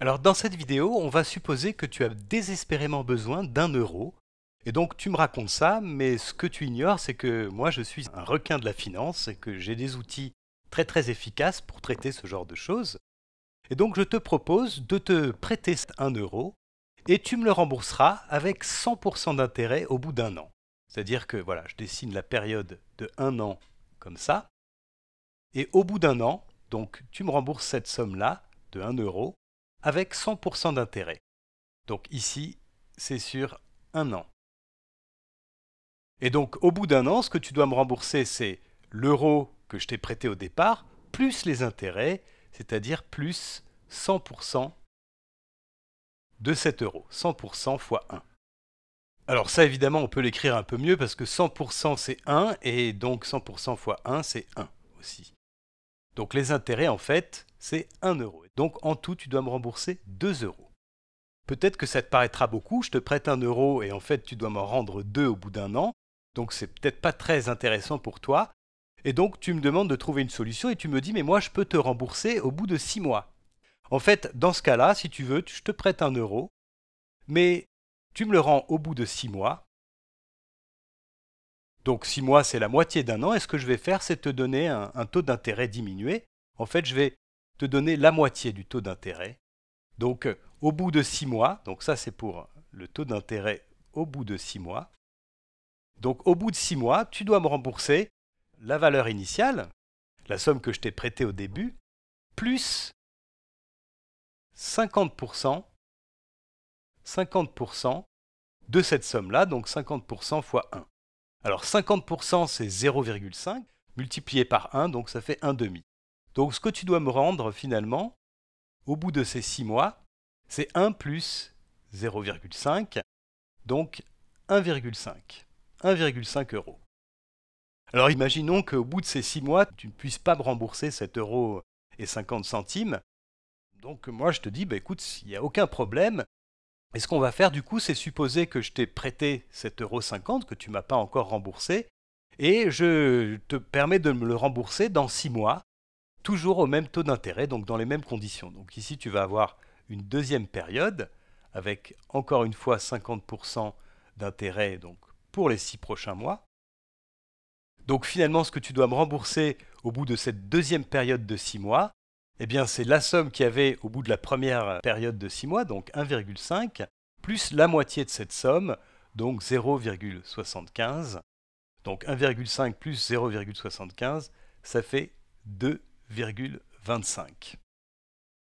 Alors dans cette vidéo, on va supposer que tu as désespérément besoin d'un euro. Et donc tu me racontes ça, mais ce que tu ignores, c'est que moi je suis un requin de la finance et que j'ai des outils très très efficaces pour traiter ce genre de choses. Et donc je te propose de te prêter un euro et tu me le rembourseras avec 100% d'intérêt au bout d'un an. C'est-à-dire que voilà, je dessine la période de un an comme ça. Et au bout d'un an, donc tu me rembourses cette somme-là de 1 euro avec 100% d'intérêt. Donc ici, c'est sur un an. Et donc au bout d'un an, ce que tu dois me rembourser, c'est l'euro que je t'ai prêté au départ, plus les intérêts, c'est-à-dire plus 100% de cet euro. 100% fois 1. Alors ça, évidemment, on peut l'écrire un peu mieux parce que 100% c'est 1 et donc 100% fois 1 c'est 1 aussi. Donc les intérêts, en fait, c'est 1 euro. Donc en tout, tu dois me rembourser 2 euros. Peut-être que ça te paraîtra beaucoup, je te prête 1 euro et en fait tu dois m'en rendre 2 au bout d'un an, donc c'est peut-être pas très intéressant pour toi. Et donc tu me demandes de trouver une solution et tu me dis mais moi je peux te rembourser au bout de 6 mois. En fait, dans ce cas-là, si tu veux, je te prête 1 euro, mais tu me le rends au bout de 6 mois. Donc 6 mois c'est la moitié d'un an, et ce que je vais faire c'est te donner un taux d'intérêt diminué. En fait, je vais te donner la moitié du taux d'intérêt. Donc euh, au bout de 6 mois, donc ça c'est pour le taux d'intérêt au bout de 6 mois. Donc au bout de 6 mois, tu dois me rembourser la valeur initiale, la somme que je t'ai prêtée au début, plus 50%, 50 de cette somme-là, donc 50% fois 1. Alors 50% c'est 0,5 multiplié par 1, donc ça fait 1,5. Donc ce que tu dois me rendre finalement, au bout de ces 6 mois, c'est 1 plus 0,5, donc 1,5. 1,5 euros. Alors imaginons qu'au bout de ces 6 mois, tu ne puisses pas me rembourser 7 euros et 50 centimes. Donc moi je te dis, bah écoute, il n'y a aucun problème. Et ce qu'on va faire du coup, c'est supposer que je t'ai prêté 7,50 euros que tu m'as pas encore remboursé, et je te permets de me le rembourser dans 6 mois, toujours au même taux d'intérêt, donc dans les mêmes conditions. Donc ici, tu vas avoir une deuxième période avec encore une fois 50% d'intérêt pour les six prochains mois. Donc finalement, ce que tu dois me rembourser au bout de cette deuxième période de 6 mois, eh bien c'est la somme qu'il y avait au bout de la première période de 6 mois, donc 1,5, plus la moitié de cette somme, donc 0,75. Donc 1,5 plus 0,75, ça fait 2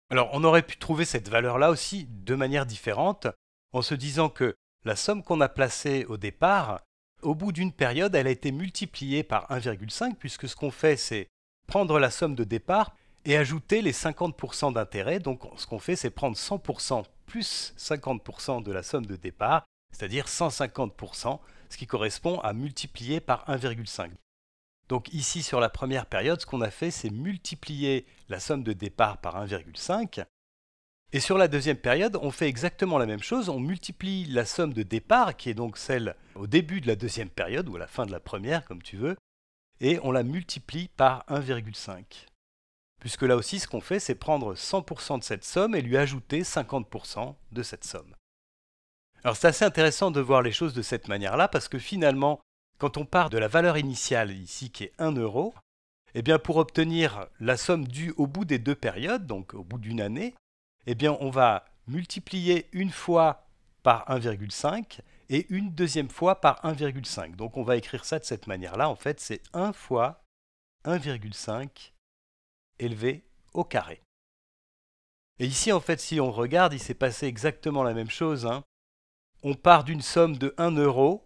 alors on aurait pu trouver cette valeur-là aussi de manière différente, en se disant que la somme qu'on a placée au départ, au bout d'une période, elle a été multipliée par 1,5, puisque ce qu'on fait, c'est prendre la somme de départ et ajouter les 50% d'intérêt. Donc ce qu'on fait, c'est prendre 100% plus 50% de la somme de départ, c'est-à-dire 150%, ce qui correspond à multiplier par 1,5. Donc ici, sur la première période, ce qu'on a fait, c'est multiplier la somme de départ par 1,5. Et sur la deuxième période, on fait exactement la même chose. On multiplie la somme de départ, qui est donc celle au début de la deuxième période, ou à la fin de la première, comme tu veux, et on la multiplie par 1,5. Puisque là aussi, ce qu'on fait, c'est prendre 100% de cette somme et lui ajouter 50% de cette somme. Alors c'est assez intéressant de voir les choses de cette manière-là, parce que finalement, quand on part de la valeur initiale ici qui est 1 euro, eh bien pour obtenir la somme due au bout des deux périodes, donc au bout d'une année, eh bien on va multiplier une fois par 1,5 et une deuxième fois par 1,5. Donc on va écrire ça de cette manière-là. En fait, c'est 1 fois 1,5 élevé au carré. Et ici, en fait, si on regarde, il s'est passé exactement la même chose. Hein. On part d'une somme de 1 euro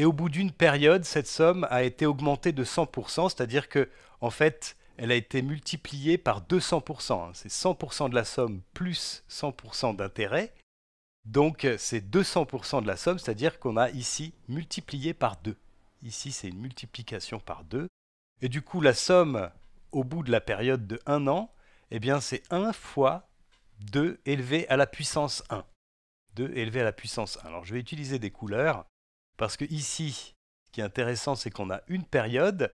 et au bout d'une période, cette somme a été augmentée de 100%, c'est-à-dire que, fait, elle a été multipliée par 200%. Hein. C'est 100% de la somme plus 100% d'intérêt. Donc c'est 200% de la somme, c'est-à-dire qu'on a ici multiplié par 2. Ici, c'est une multiplication par 2. Et du coup, la somme au bout de la période de 1 an, eh bien, c'est 1 fois 2 élevé à la puissance 1. 2 élevé à la puissance 1. Alors, je vais utiliser des couleurs. Parce que ici, ce qui est intéressant, c'est qu'on a une période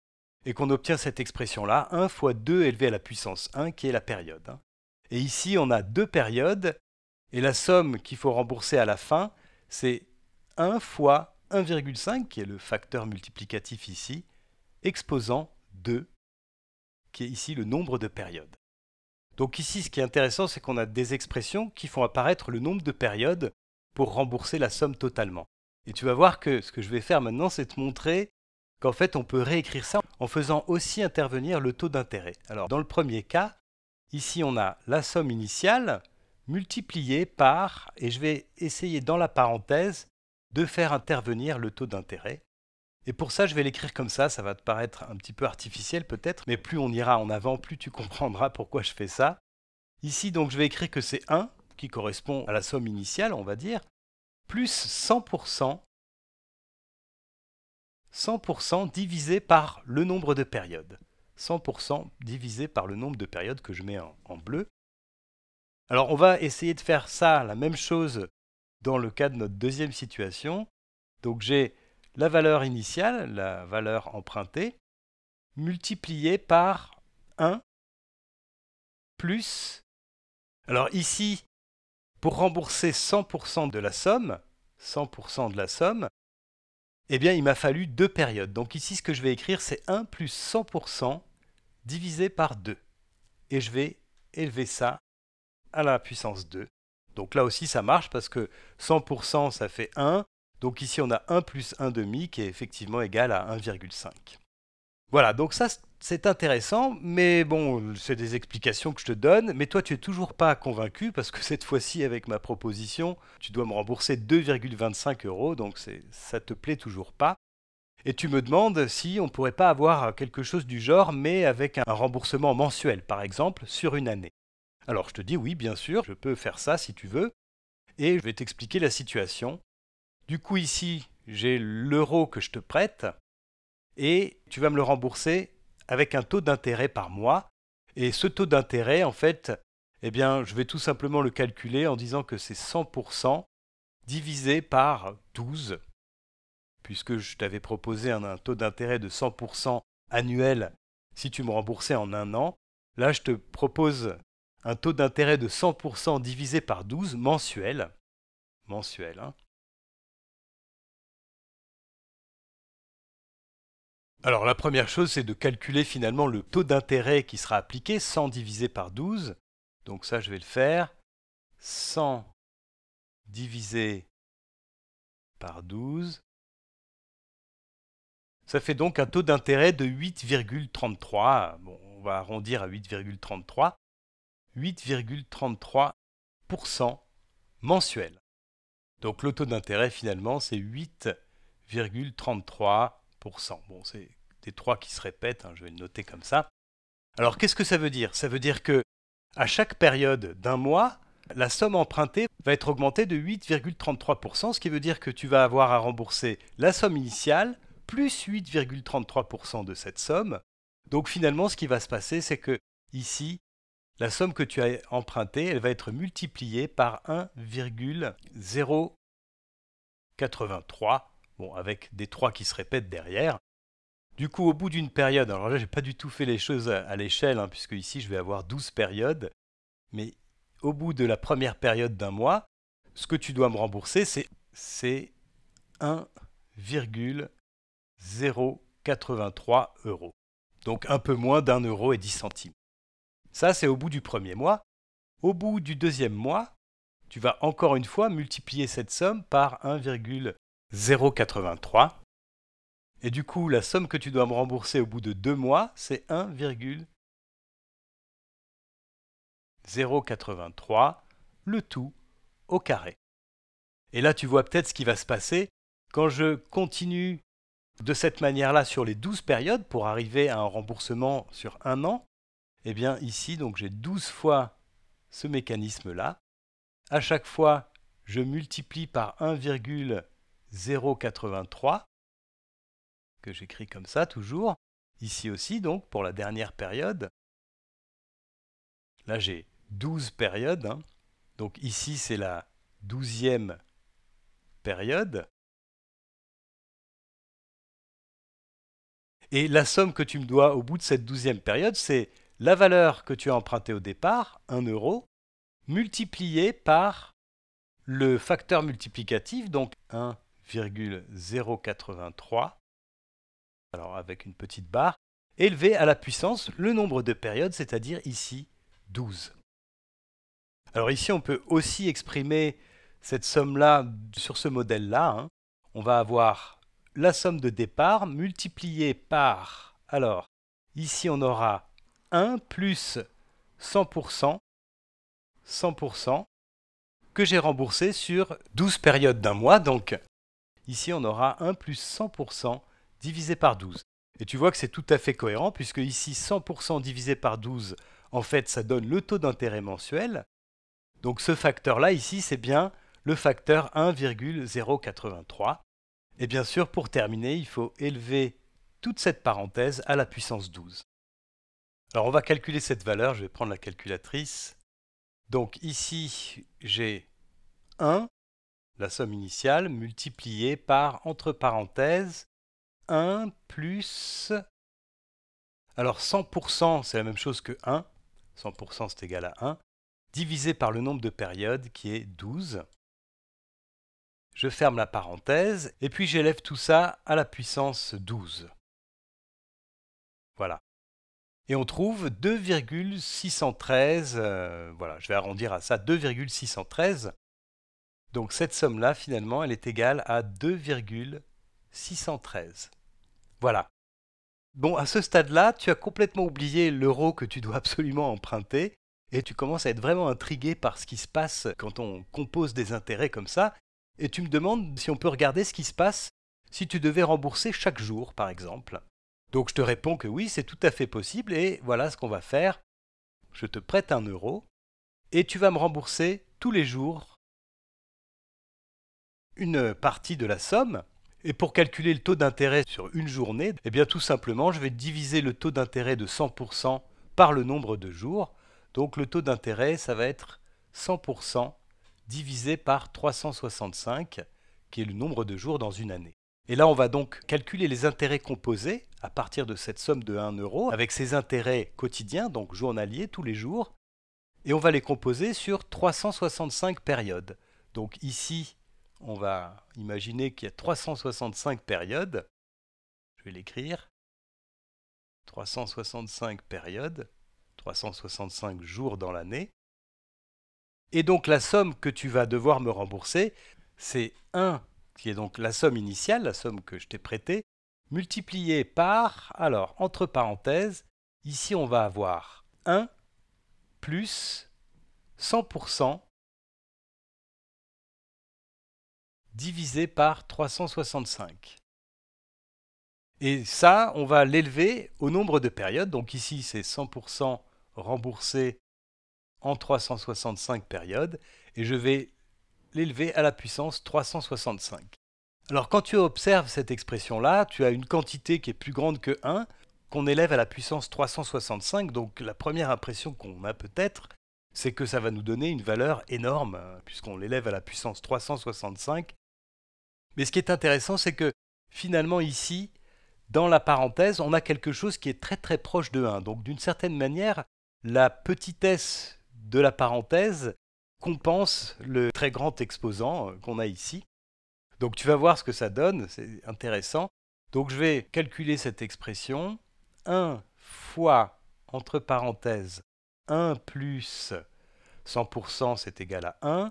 et qu'on obtient cette expression-là, 1 fois 2 élevé à la puissance 1, qui est la période. Hein. Et ici, on a deux périodes, et la somme qu'il faut rembourser à la fin, c'est 1 fois 1,5, qui est le facteur multiplicatif ici, exposant 2, qui est ici le nombre de périodes. Donc ici, ce qui est intéressant, c'est qu'on a des expressions qui font apparaître le nombre de périodes pour rembourser la somme totalement. Et tu vas voir que ce que je vais faire maintenant, c'est te montrer qu'en fait, on peut réécrire ça en faisant aussi intervenir le taux d'intérêt. Alors, dans le premier cas, ici, on a la somme initiale multipliée par, et je vais essayer dans la parenthèse, de faire intervenir le taux d'intérêt. Et pour ça, je vais l'écrire comme ça, ça va te paraître un petit peu artificiel peut-être, mais plus on ira en avant, plus tu comprendras pourquoi je fais ça. Ici, donc, je vais écrire que c'est 1, qui correspond à la somme initiale, on va dire, plus 100%, 100% divisé par le nombre de périodes. 100% divisé par le nombre de périodes que je mets en, bleu. Alors on va essayer de faire ça, la même chose, dans le cas de notre deuxième situation. Donc j'ai la valeur initiale, la valeur empruntée, multipliée par 1 plus... Alors ici, pour rembourser 100% de la somme, 100% de la somme, eh bien il m'a fallu deux périodes. Donc ici ce que je vais écrire c'est 1 plus 100% divisé par 2. Et je vais élever ça à la puissance 2. Donc là aussi ça marche parce que 100% ça fait 1. Donc ici on a 1 plus 1,5 qui est effectivement égal à 1,5. Voilà, donc ça c'est intéressant, mais bon, c'est des explications que je te donne, mais toi tu es toujours pas convaincu parce que cette fois-ci avec ma proposition, tu dois me rembourser 2,25 euros, donc ça te plaît toujours pas. Et tu me demandes si on pourrait pas avoir quelque chose du genre, mais avec un remboursement mensuel, par exemple, sur une année. Alors je te dis oui, bien sûr, je peux faire ça si tu veux, et je vais t'expliquer la situation. Du coup ici, j'ai l'euro que je te prête, et tu vas me le rembourser avec un taux d'intérêt par mois. Et ce taux d'intérêt, en fait, eh bien, je vais tout simplement le calculer en disant que c'est 100% divisé par 12, puisque je t'avais proposé un, taux d'intérêt de 100% annuel si tu me remboursais en un an. Là, je te propose un taux d'intérêt de 100% divisé par 12 mensuel. Mensuel, hein. Alors la première chose, c'est de calculer finalement le taux d'intérêt qui sera appliqué, 100 divisé par 12. Donc ça, je vais le faire. 100 divisé par 12. Ça fait donc un taux d'intérêt de 8,33. Bon, on va arrondir à 8,33. 8,33% mensuel. Donc le taux d'intérêt finalement, c'est 8,33 Bon, c'est des trois qui se répètent, hein, je vais le noter comme ça. Alors qu'est-ce que ça veut dire Ça veut dire que à chaque période d'un mois, la somme empruntée va être augmentée de 8,33%, ce qui veut dire que tu vas avoir à rembourser la somme initiale plus 8,33% de cette somme. Donc finalement, ce qui va se passer, c'est que ici, la somme que tu as empruntée, elle va être multipliée par 1,083 avec des trois qui se répètent derrière. Du coup, au bout d'une période, alors là, n'ai pas du tout fait les choses à, l'échelle, hein, puisque ici, je vais avoir 12 périodes. Mais au bout de la première période d'un mois, ce que tu dois me rembourser, c'est 1,083 euros. Donc un peu moins d'un euro et 10 centimes. Ça, c'est au bout du premier mois. Au bout du deuxième mois, tu vas encore une fois multiplier cette somme par 1, 0,83. Et du coup, la somme que tu dois me rembourser au bout de deux mois, c'est 1,083, le tout au carré. Et là, tu vois peut-être ce qui va se passer quand je continue de cette manière-là sur les 12 périodes pour arriver à un remboursement sur un an. Eh bien, ici, donc j'ai 12 fois ce mécanisme-là. À chaque fois, je multiplie par 1, 0,83, que j'écris comme ça toujours. Ici aussi, donc, pour la dernière période, là j'ai 12 périodes. Hein. Donc ici, c'est la douzième période. Et la somme que tu me dois au bout de cette douzième période, c'est la valeur que tu as empruntée au départ, 1 euro, multipliée par le facteur multiplicatif, donc 1 0,083, alors avec une petite barre, élevé à la puissance le nombre de périodes, c'est-à-dire ici 12. Alors ici, on peut aussi exprimer cette somme-là sur ce modèle-là. Hein. On va avoir la somme de départ multipliée par, alors ici on aura 1 plus 100%, 100%, que j'ai remboursé sur 12 périodes d'un mois, donc Ici, on aura 1 plus 100% divisé par 12. Et tu vois que c'est tout à fait cohérent, puisque ici, 100% divisé par 12, en fait, ça donne le taux d'intérêt mensuel. Donc ce facteur-là, ici, c'est bien le facteur 1,083. Et bien sûr, pour terminer, il faut élever toute cette parenthèse à la puissance 12. Alors on va calculer cette valeur, je vais prendre la calculatrice. Donc ici, j'ai 1 la somme initiale multipliée par, entre parenthèses, 1 plus... Alors 100% c'est la même chose que 1, 100% c'est égal à 1, divisé par le nombre de périodes qui est 12. Je ferme la parenthèse et puis j'élève tout ça à la puissance 12. Voilà. Et on trouve 2,613, euh, voilà, je vais arrondir à ça, 2,613 donc cette somme-là, finalement, elle est égale à 2,613. Voilà. Bon, à ce stade-là, tu as complètement oublié l'euro que tu dois absolument emprunter, et tu commences à être vraiment intrigué par ce qui se passe quand on compose des intérêts comme ça, et tu me demandes si on peut regarder ce qui se passe si tu devais rembourser chaque jour, par exemple. Donc je te réponds que oui, c'est tout à fait possible, et voilà ce qu'on va faire. Je te prête un euro, et tu vas me rembourser tous les jours une partie de la somme. Et pour calculer le taux d'intérêt sur une journée, eh bien tout simplement, je vais diviser le taux d'intérêt de 100% par le nombre de jours. Donc le taux d'intérêt, ça va être 100% divisé par 365, qui est le nombre de jours dans une année. Et là, on va donc calculer les intérêts composés à partir de cette somme de 1 euro, avec ces intérêts quotidiens, donc journaliers, tous les jours, et on va les composer sur 365 périodes. Donc ici, on va imaginer qu'il y a 365 périodes. Je vais l'écrire. 365 périodes, 365 jours dans l'année. Et donc la somme que tu vas devoir me rembourser, c'est 1, qui est donc la somme initiale, la somme que je t'ai prêtée, multipliée par, alors entre parenthèses, ici on va avoir 1 plus 100% divisé par 365. Et ça, on va l'élever au nombre de périodes. Donc ici, c'est 100% remboursé en 365 périodes. Et je vais l'élever à la puissance 365. Alors quand tu observes cette expression-là, tu as une quantité qui est plus grande que 1, qu'on élève à la puissance 365. Donc la première impression qu'on a peut-être, c'est que ça va nous donner une valeur énorme, puisqu'on l'élève à la puissance 365, mais ce qui est intéressant, c'est que finalement ici, dans la parenthèse, on a quelque chose qui est très très proche de 1. Donc d'une certaine manière, la petitesse de la parenthèse compense le très grand exposant euh, qu'on a ici. Donc tu vas voir ce que ça donne, c'est intéressant. Donc je vais calculer cette expression. 1 fois, entre parenthèses, 1 plus 100% c'est égal à 1,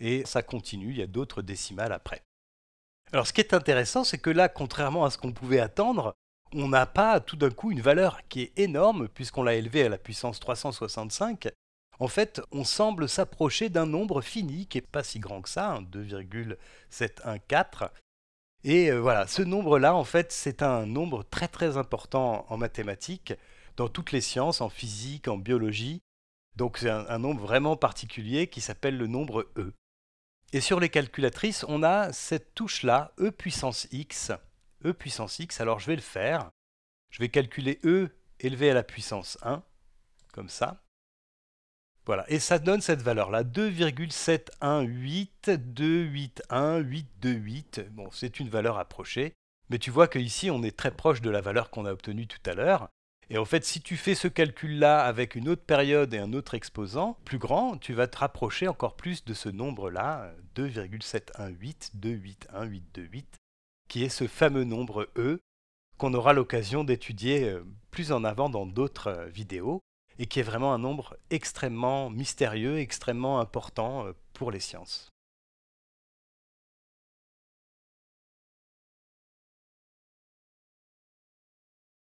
et ça continue, il y a d'autres décimales après. Alors ce qui est intéressant, c'est que là, contrairement à ce qu'on pouvait attendre, on n'a pas tout d'un coup une valeur qui est énorme puisqu'on l'a élevée à la puissance 365. En fait, on semble s'approcher d'un nombre fini qui n'est pas si grand que ça, 2,714. Hein, et euh, voilà, ce nombre-là, en fait, c'est un nombre très très important en mathématiques, dans toutes les sciences, en physique, en biologie. Donc c'est un nombre vraiment particulier qui s'appelle le nombre E. Et sur les calculatrices, on a cette touche-là, E puissance x. E puissance x, alors je vais le faire. Je vais calculer E élevé à la puissance 1, comme ça. Voilà, et ça donne cette valeur-là, 2,718281,828. Bon, c'est une valeur approchée, mais tu vois qu'ici, on est très proche de la valeur qu'on a obtenue tout à l'heure. Et en fait, si tu fais ce calcul-là avec une autre période et un autre exposant plus grand, tu vas te rapprocher encore plus de ce nombre-là, 2,718281828, qui est ce fameux nombre E qu'on aura l'occasion d'étudier euh, plus en avant dans d'autres euh, vidéos, et qui est vraiment un nombre extrêmement mystérieux, extrêmement important euh, pour les sciences.